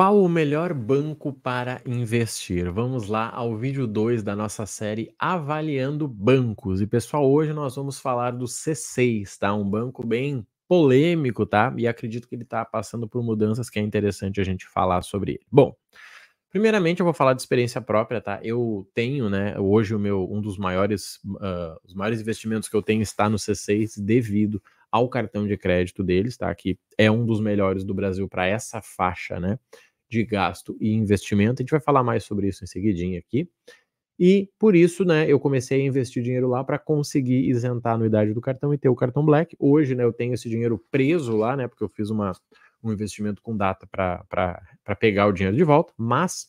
Qual o melhor banco para investir? Vamos lá ao vídeo 2 da nossa série Avaliando Bancos. E pessoal, hoje nós vamos falar do C6, tá? Um banco bem polêmico, tá? E acredito que ele está passando por mudanças que é interessante a gente falar sobre ele. Bom, primeiramente eu vou falar de experiência própria, tá? Eu tenho, né, hoje o meu um dos maiores uh, os maiores investimentos que eu tenho está no C6 devido ao cartão de crédito deles, tá? Que é um dos melhores do Brasil para essa faixa, né? de gasto e investimento. A gente vai falar mais sobre isso em seguidinho aqui. E por isso, né, eu comecei a investir dinheiro lá para conseguir isentar a anuidade do cartão e ter o cartão Black. Hoje, né, eu tenho esse dinheiro preso lá, né, porque eu fiz uma, um investimento com data para pegar o dinheiro de volta, mas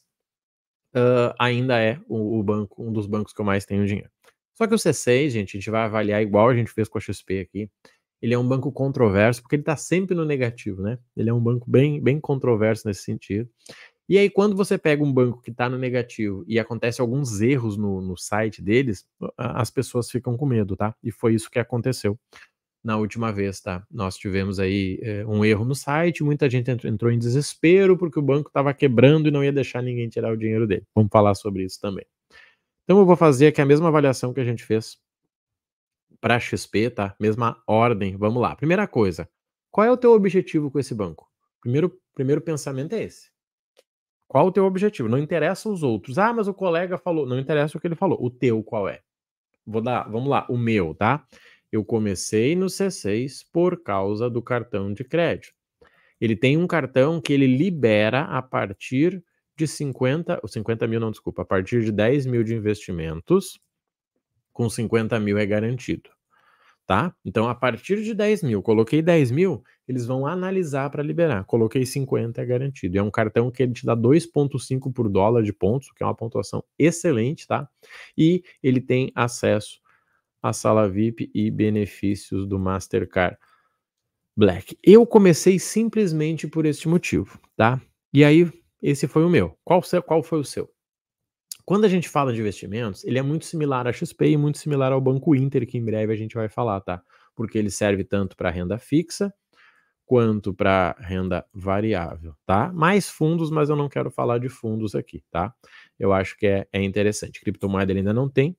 uh, ainda é o, o, banco, um dos bancos que eu mais tenho dinheiro. Só que o C6, gente, a gente vai avaliar igual a gente fez com a XP aqui ele é um banco controverso, porque ele está sempre no negativo, né? Ele é um banco bem, bem controverso nesse sentido. E aí, quando você pega um banco que está no negativo e acontece alguns erros no, no site deles, as pessoas ficam com medo, tá? E foi isso que aconteceu na última vez, tá? Nós tivemos aí é, um erro no site, muita gente entrou em desespero porque o banco estava quebrando e não ia deixar ninguém tirar o dinheiro dele. Vamos falar sobre isso também. Então, eu vou fazer aqui a mesma avaliação que a gente fez para XP, tá? Mesma ordem, vamos lá. Primeira coisa, qual é o teu objetivo com esse banco? Primeiro, primeiro pensamento é esse. Qual o teu objetivo? Não interessa os outros. Ah, mas o colega falou. Não interessa o que ele falou. O teu qual é? Vou dar, vamos lá, o meu, tá? Eu comecei no C6 por causa do cartão de crédito. Ele tem um cartão que ele libera a partir de 50, 50 mil, não, desculpa, a partir de 10 mil de investimentos com 50 mil é garantido. Tá? Então, a partir de 10 mil, coloquei 10 mil, eles vão analisar para liberar. Coloquei 50 é garantido. é um cartão que ele te dá 2,5 por dólar de pontos, que é uma pontuação excelente, tá? E ele tem acesso à sala VIP e benefícios do Mastercard Black. Eu comecei simplesmente por este motivo, tá? E aí, esse foi o meu. Qual, qual foi o seu? Quando a gente fala de investimentos, ele é muito similar à XP e muito similar ao Banco Inter, que em breve a gente vai falar, tá? Porque ele serve tanto para renda fixa quanto para renda variável, tá? Mais fundos, mas eu não quero falar de fundos aqui, tá? Eu acho que é, é interessante. Criptomoeda ele ainda não tem.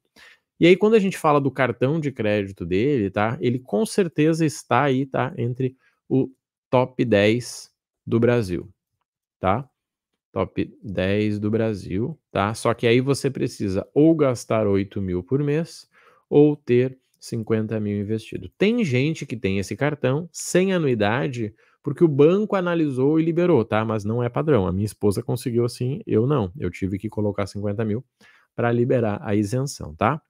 E aí, quando a gente fala do cartão de crédito dele, tá? Ele com certeza está aí, tá? Entre o top 10 do Brasil, tá? top 10 do Brasil, tá? Só que aí você precisa ou gastar 8 mil por mês ou ter 50 mil investido. Tem gente que tem esse cartão sem anuidade porque o banco analisou e liberou, tá? Mas não é padrão. A minha esposa conseguiu assim, eu não. Eu tive que colocar 50 mil para liberar a isenção, tá?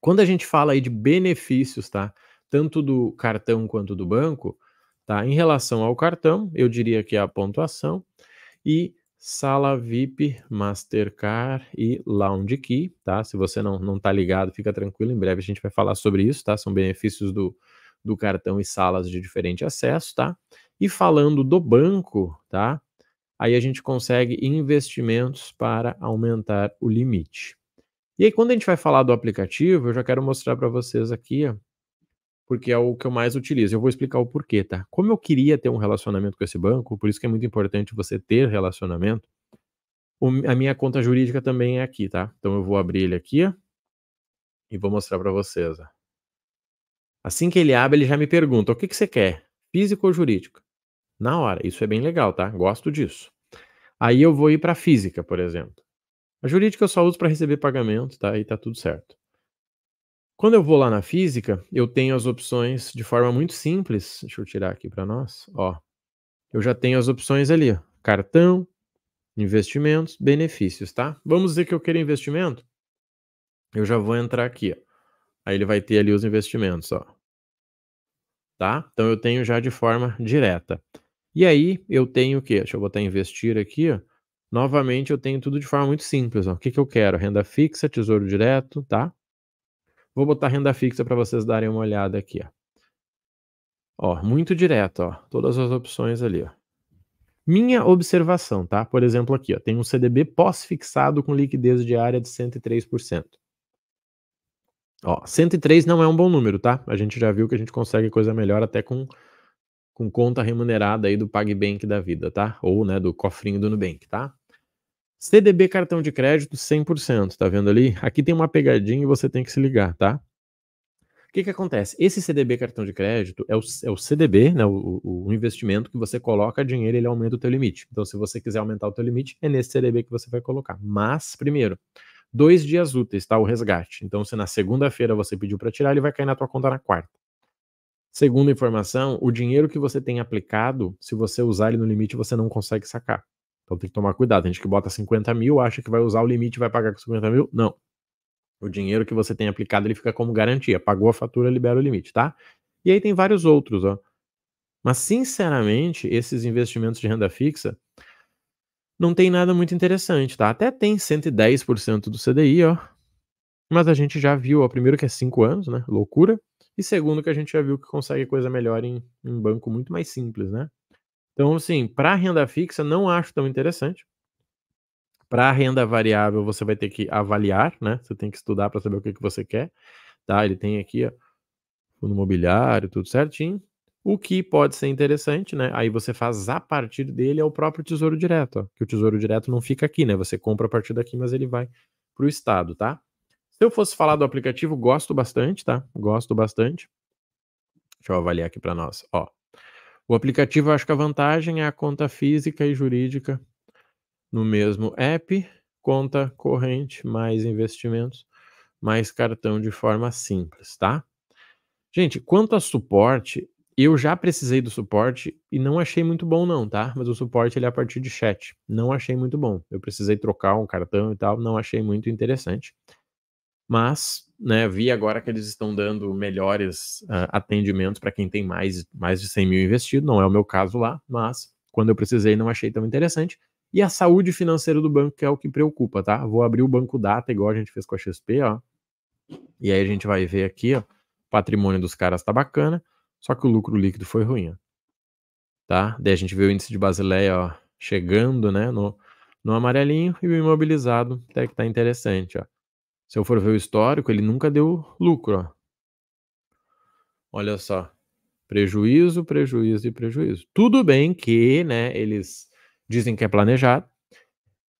Quando a gente fala aí de benefícios, tá? Tanto do cartão quanto do banco, tá? Em relação ao cartão, eu diria que é a pontuação e Sala VIP, Mastercard e Lounge Key, tá? Se você não não tá ligado, fica tranquilo, em breve a gente vai falar sobre isso, tá? São benefícios do, do cartão e salas de diferente acesso, tá? E falando do banco, tá? Aí a gente consegue investimentos para aumentar o limite. E aí quando a gente vai falar do aplicativo, eu já quero mostrar para vocês aqui, ó, porque é o que eu mais utilizo. Eu vou explicar o porquê, tá? Como eu queria ter um relacionamento com esse banco, por isso que é muito importante você ter relacionamento, a minha conta jurídica também é aqui, tá? Então eu vou abrir ele aqui e vou mostrar para vocês. Ó. Assim que ele abre, ele já me pergunta: o que, que você quer? Físico ou jurídico? Na hora. Isso é bem legal, tá? Gosto disso. Aí eu vou ir para física, por exemplo. A jurídica eu só uso para receber pagamento, tá? E tá tudo certo. Quando eu vou lá na física, eu tenho as opções de forma muito simples. Deixa eu tirar aqui para nós. Ó, eu já tenho as opções ali: ó. cartão, investimentos, benefícios, tá? Vamos dizer que eu quero investimento. Eu já vou entrar aqui. Ó. Aí ele vai ter ali os investimentos, ó. Tá? Então eu tenho já de forma direta. E aí eu tenho o quê? Deixa eu botar investir aqui, ó. Novamente eu tenho tudo de forma muito simples, ó. O que, que eu quero? Renda fixa, tesouro direto, tá? Vou botar renda fixa para vocês darem uma olhada aqui. Ó. ó, muito direto, ó, todas as opções ali. Ó. Minha observação, tá? Por exemplo, aqui, ó, tem um CDB pós-fixado com liquidez diária de 103%. Ó, 103 não é um bom número, tá? A gente já viu que a gente consegue coisa melhor até com, com conta remunerada aí do PagBank da vida, tá? Ou, né, do cofrinho do Nubank, tá? CDB cartão de crédito 100%, tá vendo ali? Aqui tem uma pegadinha e você tem que se ligar, tá? O que, que acontece? Esse CDB cartão de crédito é o, é o CDB, né, o, o, investimento que você coloca dinheiro ele aumenta o teu limite. Então, se você quiser aumentar o teu limite, é nesse CDB que você vai colocar. Mas, primeiro, dois dias úteis, tá? O resgate. Então, se na segunda-feira você pediu para tirar, ele vai cair na tua conta na quarta. Segunda informação, o dinheiro que você tem aplicado, se você usar ele no limite, você não consegue sacar. Então tem que tomar cuidado. A gente que bota 50 mil, acha que vai usar o limite vai pagar com 50 mil. Não. O dinheiro que você tem aplicado ele fica como garantia. Pagou a fatura, libera o limite, tá? E aí tem vários outros, ó. Mas, sinceramente, esses investimentos de renda fixa não tem nada muito interessante, tá? Até tem 110% do CDI, ó. Mas a gente já viu, ó, primeiro que é 5 anos, né? Loucura. E segundo que a gente já viu que consegue coisa melhor em, em banco muito mais simples, né? Então, assim, para renda fixa, não acho tão interessante. Para renda variável, você vai ter que avaliar, né? Você tem que estudar para saber o que, que você quer. Tá? Ele tem aqui ó, fundo imobiliário, tudo certinho. O que pode ser interessante, né? Aí você faz a partir dele é o próprio tesouro direto, ó, que o tesouro direto não fica aqui, né? Você compra a partir daqui, mas ele vai para o estado, tá? Se eu fosse falar do aplicativo, gosto bastante, tá? Gosto bastante. Deixa eu avaliar aqui para nós. Ó, o aplicativo, acho que a vantagem é a conta física e jurídica no mesmo app, conta corrente, mais investimentos, mais cartão de forma simples, tá? Gente, quanto a suporte, eu já precisei do suporte e não achei muito bom não, tá? Mas o suporte ele é a partir de chat. Não achei muito bom. Eu precisei trocar um cartão e tal, não achei muito interessante mas né, vi agora que eles estão dando melhores uh, atendimentos para quem tem mais, mais de 100 mil investido, não é o meu caso lá, mas quando eu precisei não achei tão interessante. E a saúde financeira do banco que é o que preocupa, tá? Vou abrir o banco data igual a gente fez com a XP, ó. E aí a gente vai ver aqui, ó, o patrimônio dos caras tá bacana, só que o lucro líquido foi ruim, ó. tá? Daí a gente vê o índice de Basileia, ó, chegando, né, no, no amarelinho e o imobilizado até que tá interessante, ó. Se eu for ver o histórico, ele nunca deu lucro. Ó. Olha só. Prejuízo, prejuízo e prejuízo. Tudo bem que, né, eles dizem que é planejado.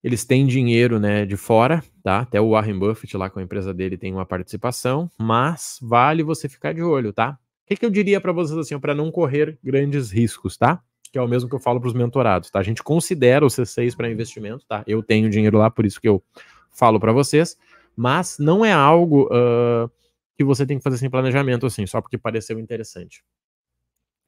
Eles têm dinheiro, né, de fora, tá? Até o Warren Buffett lá com a empresa dele tem uma participação, mas vale você ficar de olho, tá? O que, que eu diria para vocês assim, para não correr grandes riscos, tá? Que é o mesmo que eu falo para os mentorados, tá? A gente considera o C6 para investimento, tá? Eu tenho dinheiro lá, por isso que eu falo para vocês mas não é algo uh, que você tem que fazer sem planejamento, assim, só porque pareceu interessante.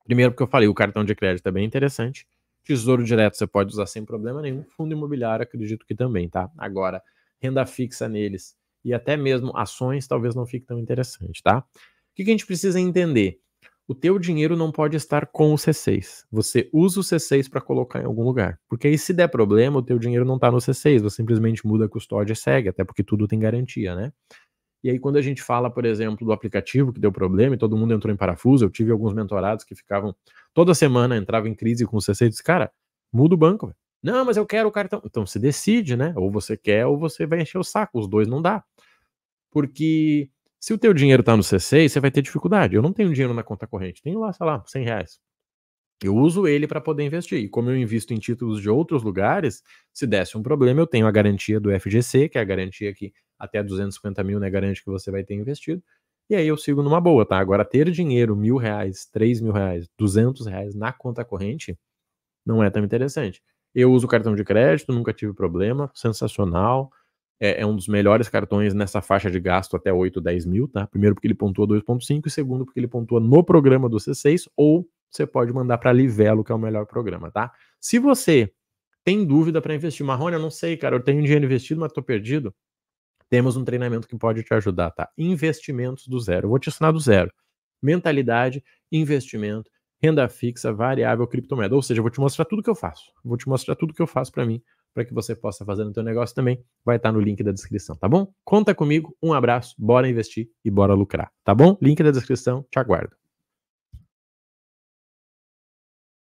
Primeiro, porque eu falei, o cartão de crédito é bem interessante. Tesouro direto você pode usar sem problema nenhum. Fundo imobiliário, acredito que também, tá? Agora, renda fixa neles e até mesmo ações talvez não fique tão interessante, tá? O que a gente precisa entender? o teu dinheiro não pode estar com o C6. Você usa o C6 para colocar em algum lugar. Porque aí se der problema, o teu dinheiro não está no C6, você simplesmente muda a custódia e segue, até porque tudo tem garantia, né? E aí quando a gente fala, por exemplo, do aplicativo que deu problema e todo mundo entrou em parafuso, eu tive alguns mentorados que ficavam toda semana entrava em crise com o C6, e disse, cara, muda o banco. Véio. Não, mas eu quero o cartão. Então se decide, né? Ou você quer ou você vai encher o saco, os dois não dá. Porque se o teu dinheiro está no C6, você vai ter dificuldade. Eu não tenho dinheiro na conta corrente, tenho lá, sei lá, 100 reais. Eu uso ele para poder investir. E como eu invisto em títulos de outros lugares, se desse um problema, eu tenho a garantia do FGC, que é a garantia que até 250 mil né, garante que você vai ter investido. E aí eu sigo numa boa, tá? Agora, ter dinheiro, mil reais, três mil reais, duzentos reais na conta corrente, não é tão interessante. Eu uso cartão de crédito, nunca tive problema, sensacional é, é, um dos melhores cartões nessa faixa de gasto até 8, 10 mil, tá? Primeiro porque ele pontua 2.5 e segundo porque ele pontua no programa do C6 ou você pode mandar para Livelo, que é o melhor programa, tá? Se você tem dúvida para investir, Marrone, eu não sei, cara, eu tenho dinheiro investido, mas estou perdido, temos um treinamento que pode te ajudar, tá? Investimentos do zero. Eu vou te ensinar do zero. Mentalidade, investimento, renda fixa, variável, criptomoeda. Ou seja, eu vou te mostrar tudo que eu faço. Vou te mostrar tudo que eu faço para mim para que você possa fazer no teu negócio também. Vai estar tá no link da descrição, tá bom? Conta comigo, um abraço, bora investir e bora lucrar, tá bom? Link da descrição, te aguardo.